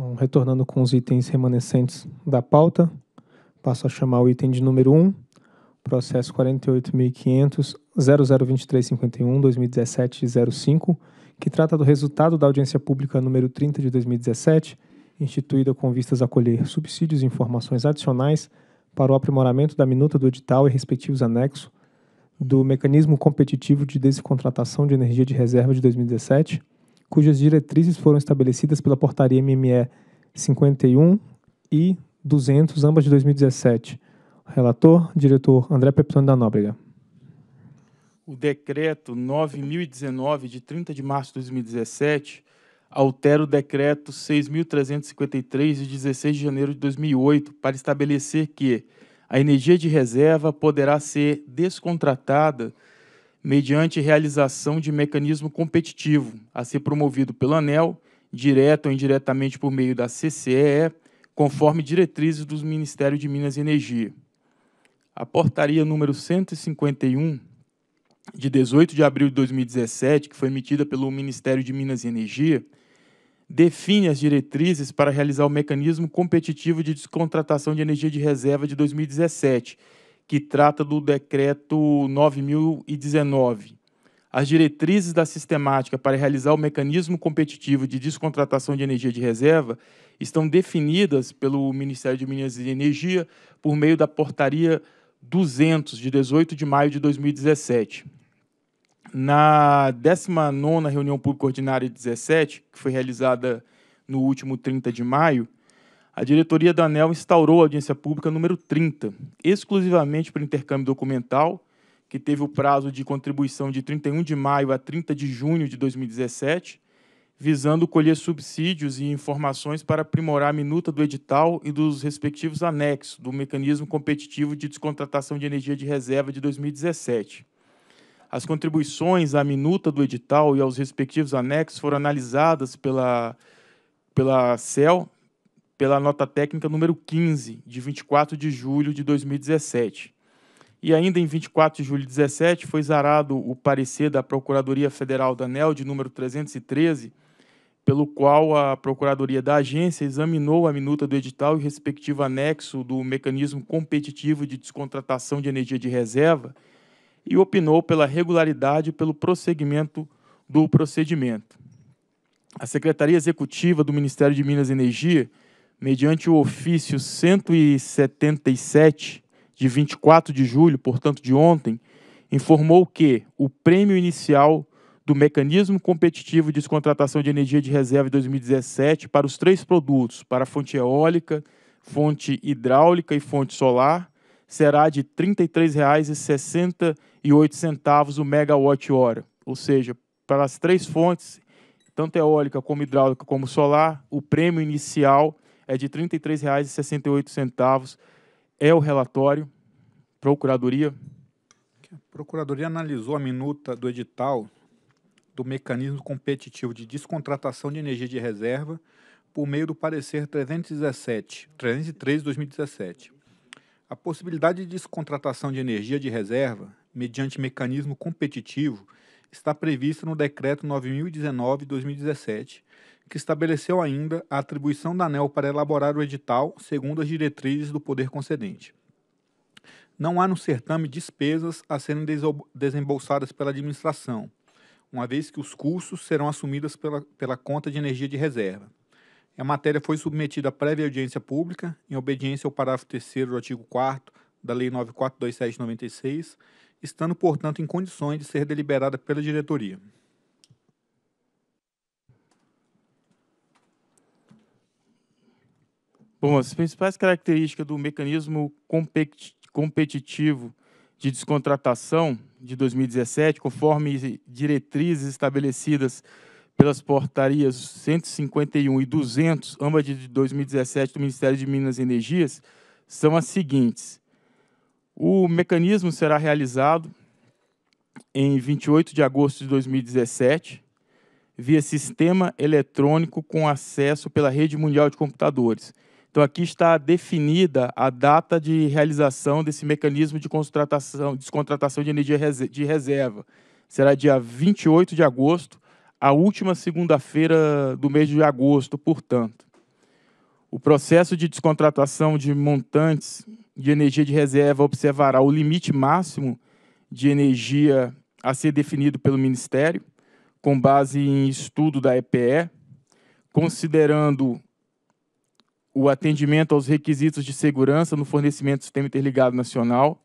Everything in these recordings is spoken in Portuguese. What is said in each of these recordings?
Então, retornando com os itens remanescentes da pauta, passo a chamar o item de número 1, processo 48.500.002351-2017-05, que trata do resultado da audiência pública número 30 de 2017, instituída com vistas a colher subsídios e informações adicionais para o aprimoramento da minuta do edital e respectivos anexos do Mecanismo Competitivo de Descontratação de Energia de Reserva de 2017, cujas diretrizes foram estabelecidas pela portaria MME 51 e 200, ambas de 2017. Relator, diretor André Peptoni da Nóbrega. O decreto 9019 de 30 de março de 2017 altera o decreto 6353 de 16 de janeiro de 2008 para estabelecer que a energia de reserva poderá ser descontratada mediante realização de mecanismo competitivo a ser promovido pelo ANEL, direto ou indiretamente por meio da CCEE, conforme diretrizes do Ministério de Minas e Energia. A portaria número 151 de 18 de abril de 2017, que foi emitida pelo Ministério de Minas e Energia, define as diretrizes para realizar o mecanismo competitivo de descontratação de energia de reserva de 2017 que trata do decreto 9019. As diretrizes da sistemática para realizar o mecanismo competitivo de descontratação de energia de reserva estão definidas pelo Ministério de Minas e Energia por meio da portaria 200 de 18 de maio de 2017. Na 19 nona reunião pública ordinária 17, que foi realizada no último 30 de maio, a diretoria da ANEL instaurou a audiência pública número 30, exclusivamente para intercâmbio documental, que teve o prazo de contribuição de 31 de maio a 30 de junho de 2017, visando colher subsídios e informações para aprimorar a minuta do edital e dos respectivos anexos do mecanismo competitivo de descontratação de energia de reserva de 2017. As contribuições à minuta do edital e aos respectivos anexos foram analisadas pela, pela CEL pela nota técnica número 15, de 24 de julho de 2017. E ainda em 24 de julho de 2017, foi zarado o parecer da Procuradoria Federal da ANEL de número 313, pelo qual a Procuradoria da agência examinou a minuta do edital e o respectivo anexo do mecanismo competitivo de descontratação de energia de reserva e opinou pela regularidade e pelo prosseguimento do procedimento. A Secretaria Executiva do Ministério de Minas e Energia mediante o ofício 177 de 24 de julho, portanto de ontem, informou que o prêmio inicial do mecanismo competitivo de descontratação de energia de reserva de 2017 para os três produtos, para a fonte eólica, fonte hidráulica e fonte solar, será de R$ 33,68 o megawatt-hora, ou seja, para as três fontes, tanto eólica como hidráulica como solar, o prêmio inicial é de R$ 33,68. É o relatório. Procuradoria. A Procuradoria analisou a minuta do edital do mecanismo competitivo de descontratação de energia de reserva por meio do parecer 317, 303 de 2017. A possibilidade de descontratação de energia de reserva mediante mecanismo competitivo está prevista no decreto 9019/2017, que estabeleceu ainda a atribuição da ANEL para elaborar o edital segundo as diretrizes do poder concedente. Não há no certame despesas a serem desembolsadas pela administração, uma vez que os custos serão assumidos pela, pela conta de energia de reserva. A matéria foi submetida à prévia audiência pública, em obediência ao parágrafo 3 do artigo 4 da Lei 942796, estando, portanto, em condições de ser deliberada pela diretoria. Bom, as principais características do mecanismo competitivo de descontratação de 2017, conforme diretrizes estabelecidas pelas portarias 151 e 200, ambas de 2017 do Ministério de Minas e Energias, são as seguintes. O mecanismo será realizado em 28 de agosto de 2017, via sistema eletrônico com acesso pela Rede Mundial de Computadores. Então, aqui está definida a data de realização desse mecanismo de descontratação de energia de reserva. Será dia 28 de agosto, a última segunda-feira do mês de agosto, portanto. O processo de descontratação de montantes de energia de reserva observará o limite máximo de energia a ser definido pelo Ministério, com base em estudo da EPE, considerando o atendimento aos requisitos de segurança no fornecimento do Sistema Interligado Nacional,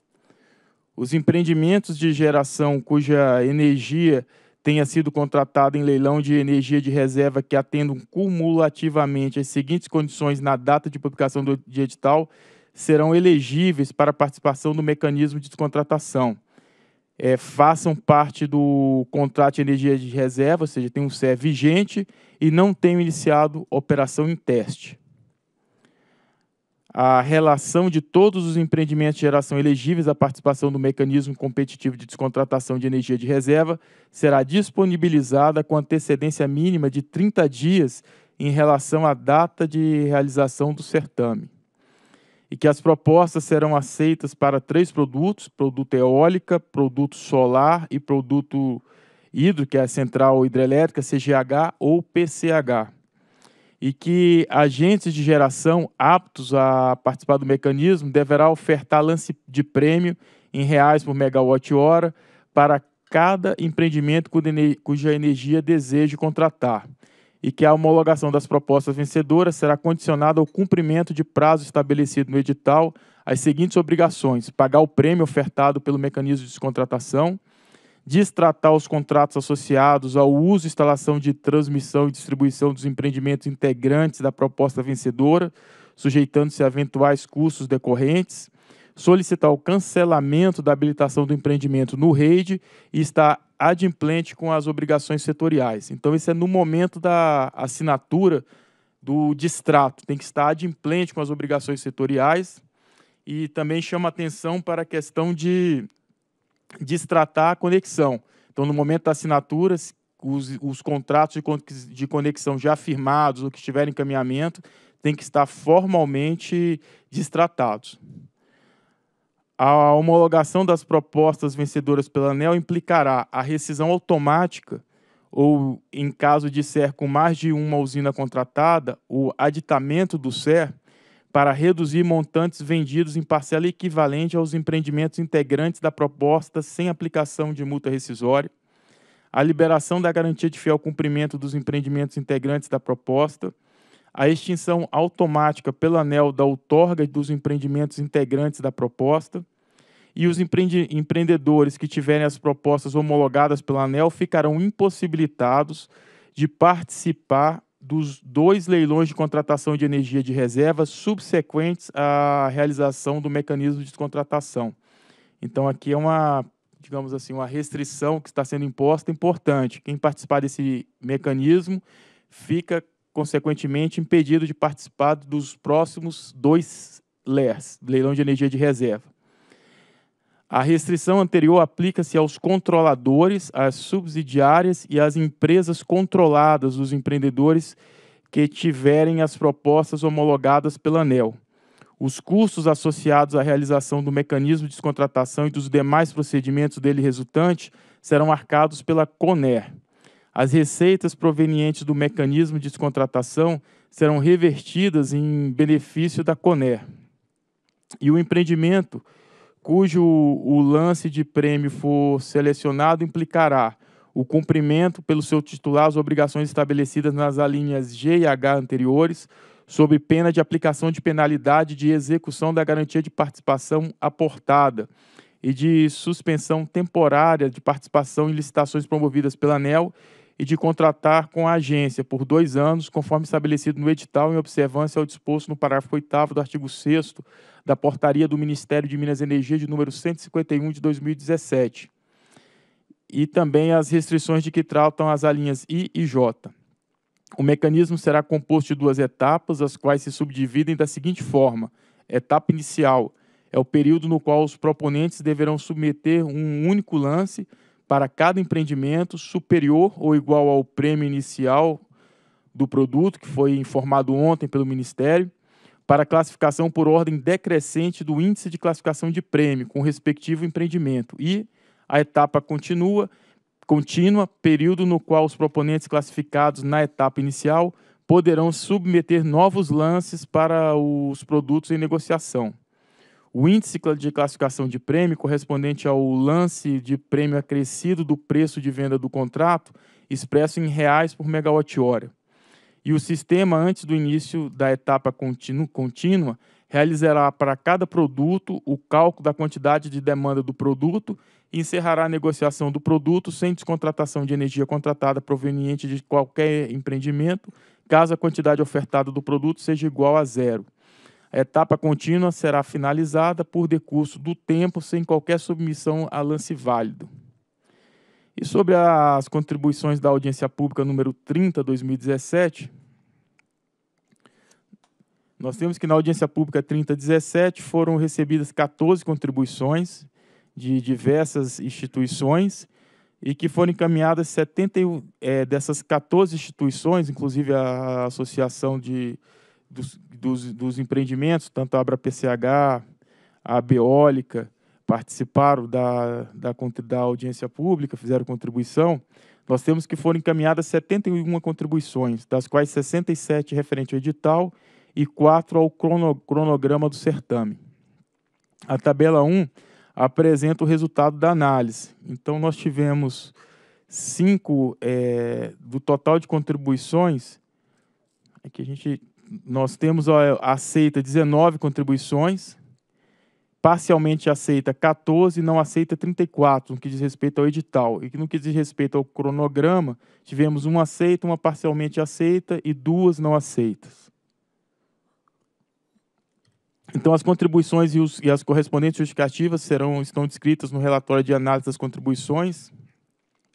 os empreendimentos de geração cuja energia tenha sido contratada em leilão de energia de reserva que atendam cumulativamente as seguintes condições na data de publicação do edital serão elegíveis para participação do mecanismo de descontratação. É, façam parte do contrato de energia de reserva, ou seja, tem um CER vigente e não tenham iniciado operação em teste a relação de todos os empreendimentos de geração elegíveis à participação do mecanismo competitivo de descontratação de energia de reserva será disponibilizada com antecedência mínima de 30 dias em relação à data de realização do certame. E que as propostas serão aceitas para três produtos: produto eólica, produto solar e produto hidro, que é a central hidrelétrica, CGH ou PCH e que agentes de geração aptos a participar do mecanismo deverá ofertar lance de prêmio em reais por megawatt-hora para cada empreendimento cuja energia deseje contratar e que a homologação das propostas vencedoras será condicionada ao cumprimento de prazo estabelecido no edital as seguintes obrigações: pagar o prêmio ofertado pelo mecanismo de descontratação, destratar os contratos associados ao uso e instalação de transmissão e distribuição dos empreendimentos integrantes da proposta vencedora, sujeitando-se a eventuais custos decorrentes, solicitar o cancelamento da habilitação do empreendimento no rede e estar adimplente com as obrigações setoriais. Então, isso é no momento da assinatura do distrato, tem que estar adimplente com as obrigações setoriais e também chama atenção para a questão de destratar a conexão. Então, no momento da assinatura, os, os contratos de, conexão já firmados ou que estiverem em caminhamento têm que estar formalmente destratados. A homologação das propostas vencedoras pela ANEL implicará a rescisão automática ou, em caso de SER com mais de uma usina contratada, o aditamento do SER para reduzir montantes vendidos em parcela equivalente aos empreendimentos integrantes da proposta sem aplicação de multa rescisória, a liberação da garantia de fiel cumprimento dos empreendimentos integrantes da proposta, a extinção automática pelo anel da outorga dos empreendimentos integrantes da proposta, e os empreendedores que tiverem as propostas homologadas pelo anel ficarão impossibilitados de participar dos dois leilões de contratação de energia de reserva subsequentes à realização do mecanismo de descontratação. Então, aqui é uma, digamos assim, uma restrição que está sendo imposta importante. Quem participar desse mecanismo fica, consequentemente, impedido de participar dos próximos dois LERs, leilão de energia de reserva. A restrição anterior aplica-se aos controladores, às subsidiárias e às empresas controladas dos empreendedores que tiverem as propostas homologadas pela ANEL. Os custos associados à realização do mecanismo de descontratação e dos demais procedimentos dele resultante serão arcados pela CONER. As receitas provenientes do mecanismo de descontratação serão revertidas em benefício da CONER. E o empreendimento cujo o lance de prêmio for selecionado implicará o cumprimento pelo seu titular as obrigações estabelecidas nas alíneas G e H anteriores, sob pena de aplicação de penalidade de execução da garantia de participação aportada e de suspensão temporária de participação em licitações promovidas pela ANEL e de contratar com a agência por dois anos, conforme estabelecido no edital, em observância ao disposto no parágrafo 8 do artigo 6 da Portaria do Ministério de Minas e Energia de número 151 de 2017. E também as restrições de que tratam as alíneas I e J. O mecanismo será composto de duas etapas, as quais se subdividem da seguinte forma: etapa inicial é o período no qual os proponentes deverão submeter um único lance para cada empreendimento superior ou igual ao prêmio inicial do produto, que foi informado ontem pelo Ministério, para classificação por ordem decrescente do índice de classificação de prêmio com o respectivo empreendimento. E a etapa continua, contínua, período no qual os proponentes classificados na etapa inicial poderão submeter novos lances para os produtos em negociação. O índice de classificação de prêmio, correspondente ao lance de prêmio acrescido do preço de venda do contrato, expresso em reais por megawatt-hora. E o sistema, antes do início da etapa contínua, realizará para cada produto o cálculo da quantidade de demanda do produto e encerrará a negociação do produto sem descontratação de energia contratada proveniente de qualquer empreendimento, caso a quantidade ofertada do produto seja igual a zero. A etapa contínua será finalizada por decurso do tempo sem qualquer submissão a lance válido. E sobre as contribuições da audiência pública número 30 2017, nós temos que na audiência pública 3017 foram recebidas 14 contribuições de diversas instituições e que foram encaminhadas 71 é, eh, dessas 14 instituições, inclusive a Associação de dos, dos, dos empreendimentos, tanto a Abra PCH, a Beólica, participaram da, da, da audiência pública, fizeram contribuição, nós temos que foram encaminhadas 71 contribuições, das quais 67 referente ao edital e 4 ao cronograma do certame. A tabela 1 apresenta o resultado da análise. Então, nós tivemos 5 é, eh, do total de contribuições, aqui é a gente nós temos aceita 19 contribuições, parcialmente aceita 14 não aceita 34, no que diz respeito ao edital. E no que diz respeito ao cronograma, tivemos uma aceita, uma parcialmente aceita e duas não aceitas. Então, as contribuições e, os, e as correspondentes justificativas serão, estão descritas no relatório de análise das contribuições,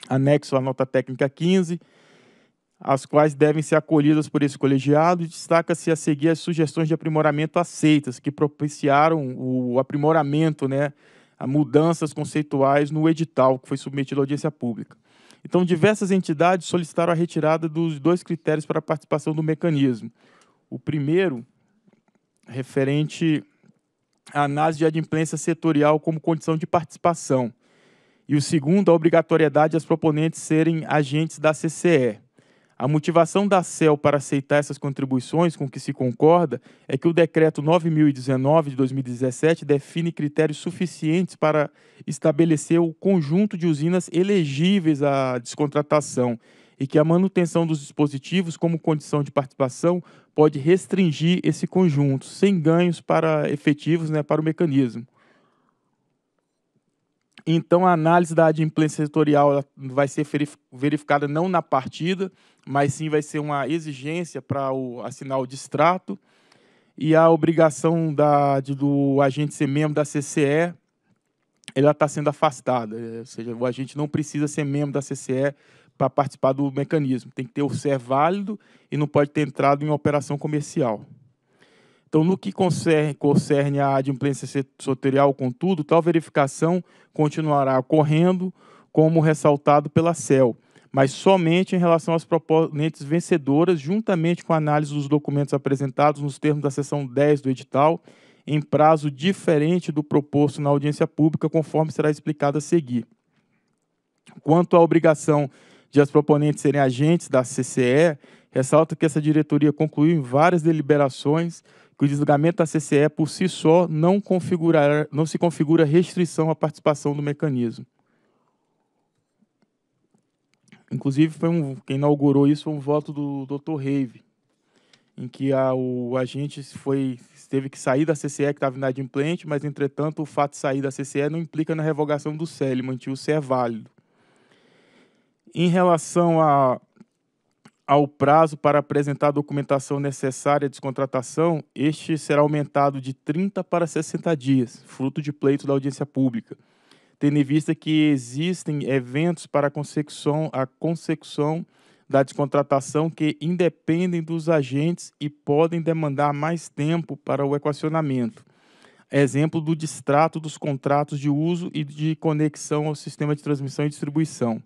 anexo à nota técnica 15, as quais devem ser acolhidas por esse colegiado, e destaca-se a seguir as sugestões de aprimoramento aceitas, que propiciaram o aprimoramento, né, a mudanças conceituais no edital que foi submetido à audiência pública. Então, diversas entidades solicitaram a retirada dos dois critérios para a participação do mecanismo. O primeiro, referente à análise de adimplência setorial como condição de participação. E o segundo, a obrigatoriedade de as proponentes serem agentes da CCE. A motivação da CEL para aceitar essas contribuições com que se concorda é que o Decreto 9019 de 2017 define critérios suficientes para estabelecer o conjunto de usinas elegíveis à descontratação e que a manutenção dos dispositivos como condição de participação pode restringir esse conjunto, sem ganhos para efetivos né, para o mecanismo. Então, a análise da adimplência setorial vai ser verificada não na partida, mas sim vai ser uma exigência para o, assinar o distrato e a obrigação da, de, do agente ser membro da CCE ela está sendo afastada, é, ou seja, o agente não precisa ser membro da CCE para participar do mecanismo, tem que ter o ser válido e não pode ter entrado em operação comercial. Então, no que concerne, concerne à adimplência setorial, contudo, tal verificação continuará ocorrendo, como ressaltado pela CEL mas somente em relação às proponentes vencedoras, juntamente com a análise dos documentos apresentados nos termos da seção 10 do edital, em prazo diferente do proposto na audiência pública, conforme será explicado a seguir. Quanto à obrigação de as proponentes serem agentes da CCE, ressalta que essa diretoria concluiu em várias deliberações que o desligamento da CCE por si só não, configurar, não se configura restrição à participação do mecanismo. Inclusive, foi um, quem inaugurou isso foi um voto do Dr. Rave, em que a, o agente foi, teve que sair da CCE, que estava inadimplente, mas, entretanto, o fato de sair da CCE não implica na revogação do CEL, mantinha o CE válido. Em relação a, ao prazo para apresentar a documentação necessária à descontratação, este será aumentado de 30 para 60 dias, fruto de pleito da audiência pública tendo em vista que existem eventos para a consecução, a consecução da descontratação que independem dos agentes e podem demandar mais tempo para o equacionamento. Exemplo do distrato dos contratos de uso e de conexão ao sistema de transmissão e distribuição.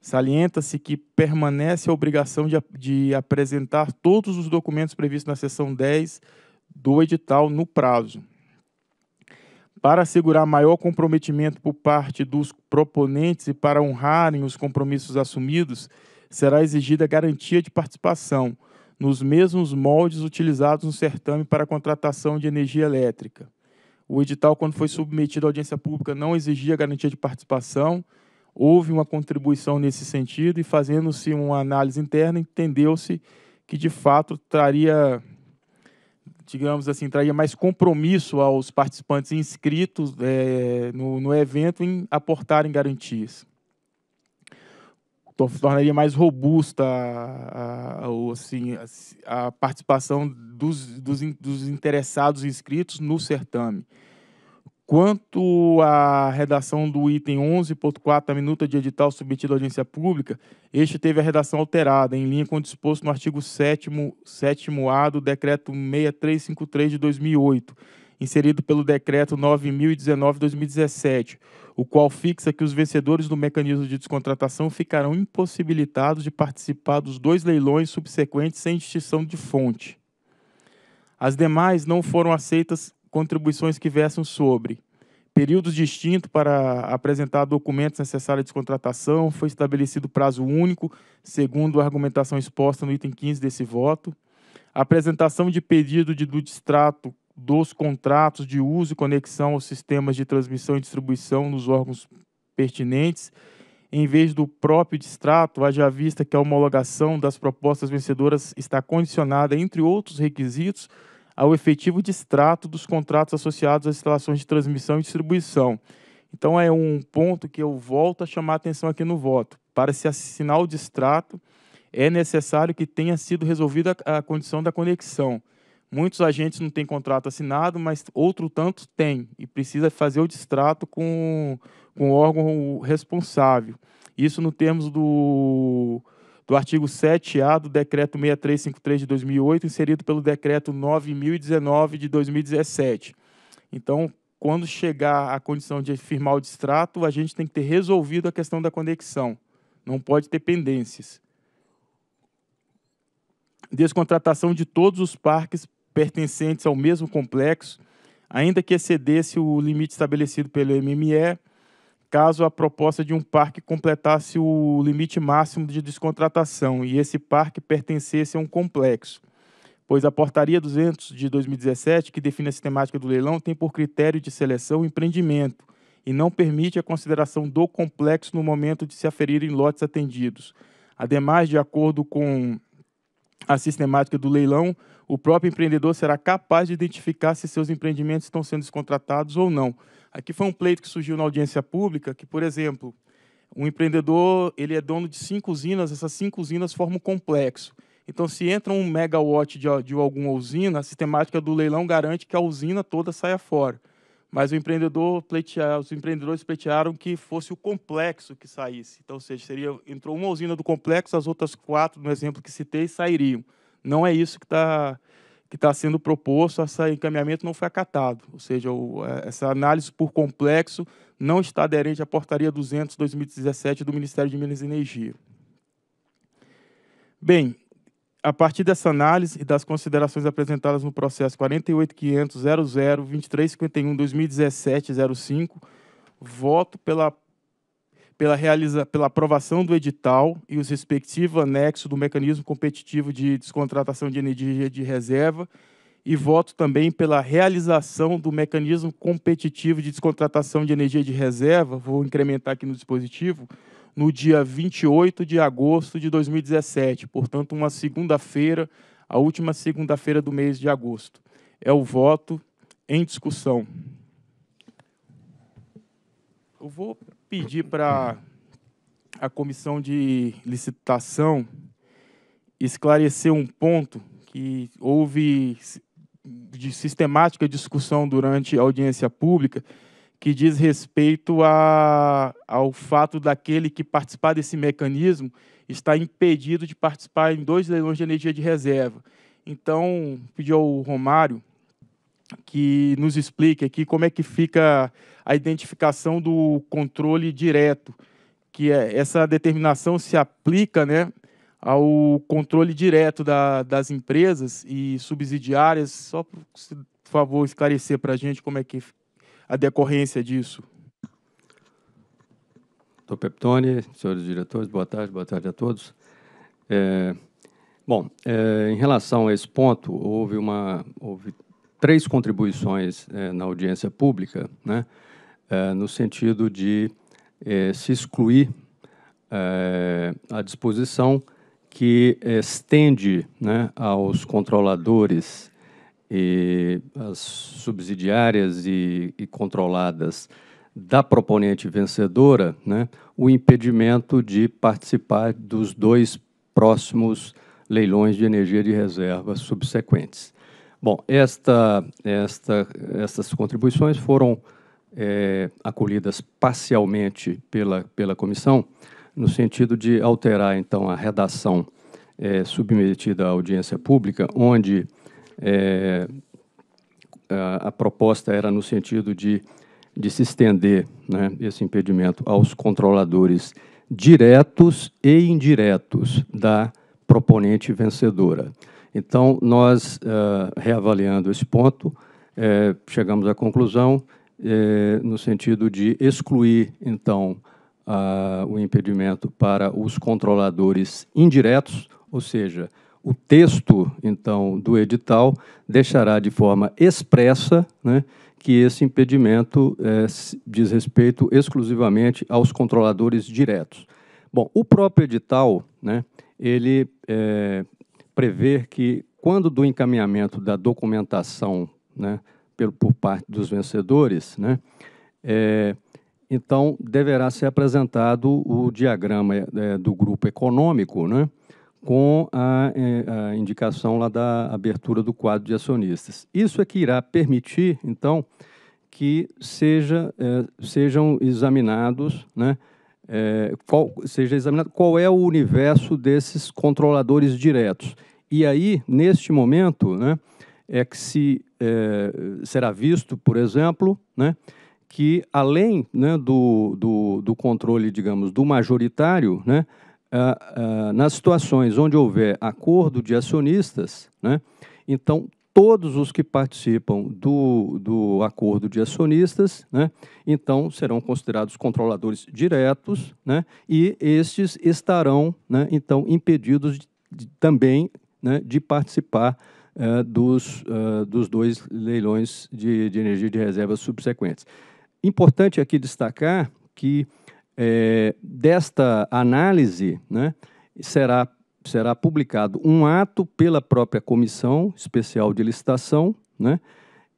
Salienta-se que permanece a obrigação de, de, apresentar todos os documentos previstos na seção 10 do edital no prazo. Para assegurar maior comprometimento por parte dos proponentes e para honrarem os compromissos assumidos, será exigida garantia de participação, nos mesmos moldes utilizados no certame para a contratação de energia elétrica. O edital, quando foi submetido à audiência pública, não exigia garantia de participação, houve uma contribuição nesse sentido e, fazendo-se uma análise interna, entendeu-se que, de fato, traria digamos assim, traria mais compromisso aos participantes inscritos é, no, no evento em aportarem garantias então, tornaria mais robusta a, a, assim, a, a participação dos, dos, dos, interessados inscritos no certame. Quanto à redação do item 11.4 da minuta de edital submetido à audiência pública, este teve a redação alterada, em linha com o disposto no artigo 7 a do Decreto 6353 de 2008, inserido pelo Decreto 9019-2017, o qual fixa que os vencedores do mecanismo de descontratação ficarão impossibilitados de participar dos dois leilões subsequentes sem distinção de fonte. As demais não foram aceitas contribuições que versam sobre períodos distintos para apresentar documentos necessários à descontratação, foi estabelecido prazo único, segundo a argumentação exposta no item 15 desse voto, apresentação de pedido de, do distrato dos contratos de uso e conexão aos sistemas de transmissão e distribuição nos órgãos pertinentes, em vez do próprio distrato, haja vista que a homologação das propostas vencedoras está condicionada, entre outros requisitos, ao efetivo distrato dos contratos associados às instalações de transmissão e distribuição. Então, é um ponto que eu volto a chamar a atenção aqui no voto. Para se assinar o distrato, é necessário que tenha sido resolvida a condição da conexão. Muitos agentes não têm contrato assinado, mas outro tanto tem e precisa fazer o distrato com, com o órgão responsável. Isso no termos do do artigo 7A do Decreto 6353 de 2008, inserido pelo Decreto 9019 de 2017. Então, quando chegar a condição de firmar o distrato, a gente tem que ter resolvido a questão da conexão. Não pode ter pendências. Descontratação de todos os parques pertencentes ao mesmo complexo, ainda que excedesse o limite estabelecido pelo MME, caso a proposta de um parque completasse o limite máximo de descontratação e esse parque pertencesse a um complexo. Pois a Portaria 200 de 2017, que define a sistemática do leilão, tem por critério de seleção o empreendimento e não permite a consideração do complexo no momento de se aferirem lotes atendidos. Ademais, de acordo com a sistemática do leilão, o próprio empreendedor será capaz de identificar se seus empreendimentos estão sendo descontratados ou não. Aqui foi um pleito que surgiu na audiência pública, que, por exemplo, um empreendedor ele é dono de cinco usinas, essas cinco usinas formam um complexo. Então, se entra um megawatt de, de alguma usina, a sistemática do leilão garante que a usina toda saia fora. Mas o empreendedor pleitear, os empreendedores pleitearam que fosse o complexo que saísse. Então, ou seja, seria, entrou uma usina do complexo, as outras quatro, no exemplo que citei, sairiam. Não é isso que está que está sendo proposto, esse encaminhamento não foi acatado. Ou seja, o, é, essa análise por complexo não está aderente à Portaria 200-2017 do Ministério de Minas e Energia. Bem, a partir dessa análise e das considerações apresentadas no processo 48.500.00.2351.2017.05, voto pela pela, realiza, pela aprovação do edital e os respectivos anexos do mecanismo competitivo de descontratação de energia de reserva e voto também pela realização do mecanismo competitivo de descontratação de energia de reserva, vou incrementar aqui no dispositivo, no dia 28 de agosto de 2017, portanto, uma segunda-feira, a última segunda-feira do mês de agosto. É o voto em discussão. Eu vou pedir para a comissão de licitação esclarecer um ponto que houve de sistemática discussão durante a audiência pública que diz respeito a, ao fato daquele que participar desse mecanismo está impedido de participar em dois leilões de energia de reserva. Então, pedi ao Romário que nos explique aqui como é que fica a identificação do controle direto, que é, essa determinação se aplica né, ao controle direto da, das empresas e subsidiárias. Só, por favor, esclarecer para a gente como é que a decorrência disso. Dr. Peptoni, senhores diretores, boa tarde, boa tarde a todos. É, bom, é, em relação a esse ponto, houve uma, houve três contribuições eh, na audiência pública, né, eh, no sentido de eh, se excluir a disposição que estende né, aos controladores e às subsidiárias e, e controladas da proponente vencedora né, o impedimento de participar dos dois próximos leilões de energia de reserva subsequentes. Bom, esta, esta, estas contribuições foram é, acolhidas parcialmente pela, pela comissão, no sentido de alterar, então, a redação é, submetida à audiência pública, onde é, a, a, proposta era no sentido de, de se estender né, esse impedimento aos controladores diretos e indiretos da proponente vencedora. Então, nós, eh, reavaliando esse ponto, eh, chegamos à conclusão eh, no sentido de excluir, então, o impedimento para os controladores indiretos, ou seja, o texto, então, do edital deixará de forma expressa né, que esse impedimento diz respeito exclusivamente aos controladores diretos. Bom, o próprio edital, né, ele é, prever que, quando do encaminhamento da documentação né, pelo, por parte dos vencedores, né, é, então deverá ser apresentado o diagrama é, do grupo econômico né, com a, é, a, indicação lá da abertura do quadro de acionistas. Isso é que irá permitir, então, que seja, é, sejam examinados né, é, qual, seja examinado qual é o universo desses controladores diretos. E aí, neste momento, né, é que se é, será visto, por exemplo, né, que além né, do, do, do, controle, digamos, do majoritário, né, ah, ah, nas situações onde houver acordo de acionistas, né, então todos os que participam do, do acordo de acionistas, né, então serão considerados controladores diretos, né, e estes estarão, né, então, impedidos de, de, também né, de participar eh, dos, uh, dos dois leilões de, de energia de reserva subsequentes. Importante aqui destacar que é, desta análise né, será será publicado um ato pela própria Comissão Especial de Licitação, né?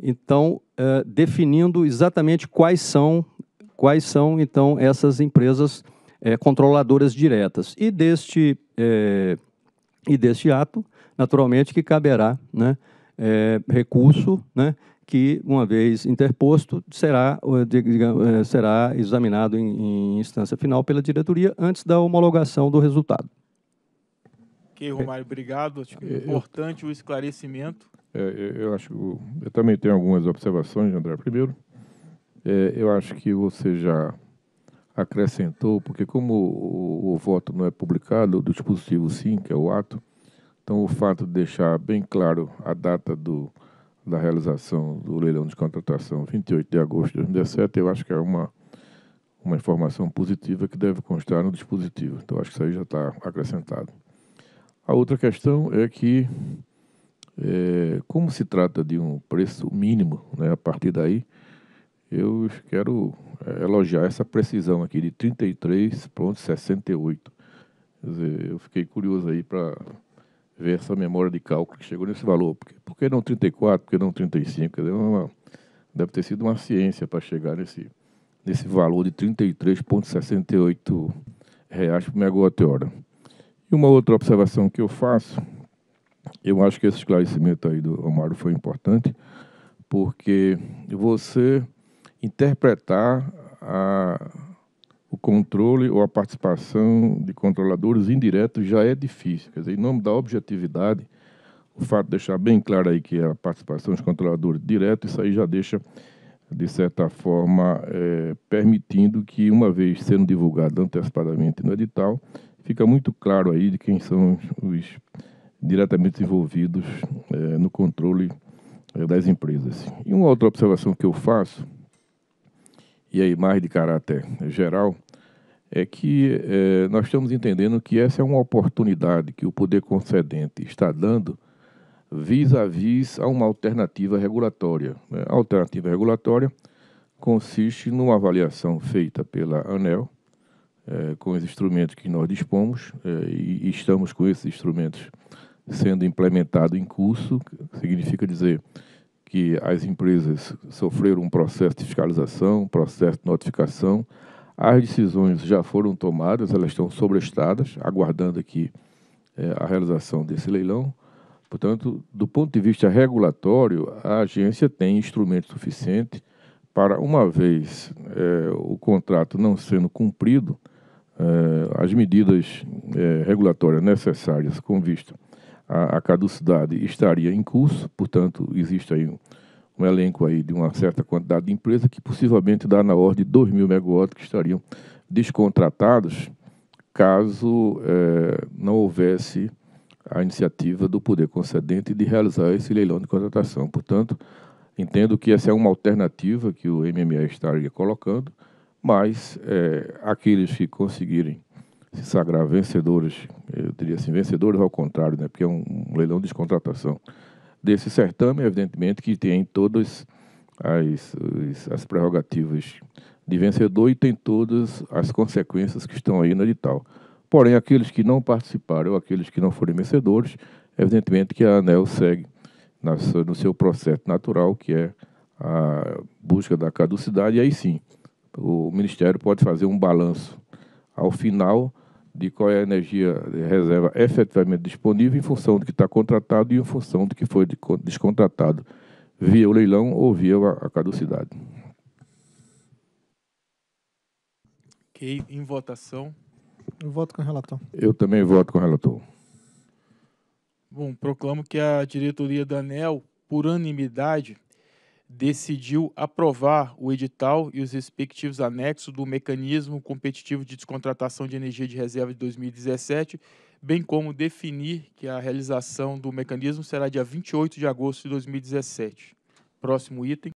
então, eh, definindo exatamente quais são, quais são, então, essas empresas eh, controladoras diretas. E deste, eh, e deste ato, naturalmente, que caberá né, recurso, né, que, uma vez interposto, será, digamos, será examinado em, em instância final pela diretoria antes da homologação do resultado. Ok, Romário, obrigado. Acho que é importante eu, o esclarecimento. É, eu acho que eu também tenho algumas observações, André. Primeiro, é, eu acho que você já acrescentou, porque como o, o, o voto não é publicado, do dispositivo sim, que é o ato, então o fato de deixar bem claro a data do, da realização do leilão de contratação, 28 de agosto de 2017, eu acho que é uma, uma informação positiva que deve constar no dispositivo. Então, acho que isso aí já está acrescentado. A outra questão é que, é, como se trata de um preço mínimo, né, a partir daí, eu quero é, elogiar essa precisão aqui de 33,68. Eu fiquei curioso aí para ver essa memória de cálculo que chegou nesse valor. Por que, por não 34? Por que não 35? Quer dizer, é uma, deve ter sido uma ciência para chegar nesse, nesse valor de 33,68 reais por megawatt-hora. E uma outra observação que eu faço, eu acho que esse esclarecimento aí do Omar foi importante, porque você interpretar a, o controle ou a participação de controladores indiretos já é difícil. Quer dizer, em nome da objetividade, o fato de deixar bem claro aí que é a participação dos controladores diretos, isso aí já deixa, de certa forma, é, permitindo que, uma vez sendo divulgado antecipadamente no edital, fica muito claro aí de quem são os diretamente envolvidos é, no controle é, das empresas. E uma outra observação que eu faço, e aí mais de caráter geral, é que é, nós estamos entendendo que essa é uma oportunidade que o poder concedente está dando vis-à-vis -a, -vis a uma alternativa regulatória. A alternativa regulatória consiste numa avaliação feita pela ANEL, eh, com os instrumentos que nós dispomos eh, e estamos com esses instrumentos sendo implementado em curso, significa dizer que as empresas sofreram um processo de fiscalização, um processo de notificação, as decisões já foram tomadas, elas estão sobrestadas, aguardando aqui eh, a realização desse leilão. Portanto, do ponto de vista regulatório, a agência tem instrumento suficiente para, uma vez o contrato não sendo cumprido, eh, as medidas eh, regulatórias necessárias com vista à, à, caducidade estaria em curso, portanto, existe aí um, um, elenco aí de uma certa quantidade de empresa que possivelmente dá na ordem de 2 mil megawatts que estariam descontratados caso eh, não houvesse a iniciativa do poder concedente de realizar esse leilão de contratação. Portanto, entendo que essa é uma alternativa que o MME estaria colocando, mas é, aqueles que conseguirem se sagrar vencedores, eu diria assim, vencedores ao contrário, né, porque é um, um leilão de descontratação desse certame, evidentemente que tem todas as, as prerrogativas de vencedor e tem todas as consequências que estão aí no edital. Porém, aqueles que não participaram ou aqueles que não forem vencedores, evidentemente que a ANEL segue no seu processo natural, que é a busca da caducidade, e aí sim, o Ministério pode fazer um balanço ao final de qual é a energia reserva efetivamente disponível em função do que está contratado e em função do que foi descontratado via o leilão ou via a caducidade. Ok, em votação. Eu voto com o relator. Eu também voto com o relator. Bom, proclamo que a diretoria da ANEL, por unanimidade, decidiu aprovar o edital e os respectivos anexos do Mecanismo Competitivo de Descontratação de Energia de Reserva de 2017, bem como definir que a realização do mecanismo será dia 28 de agosto de 2017. Próximo item.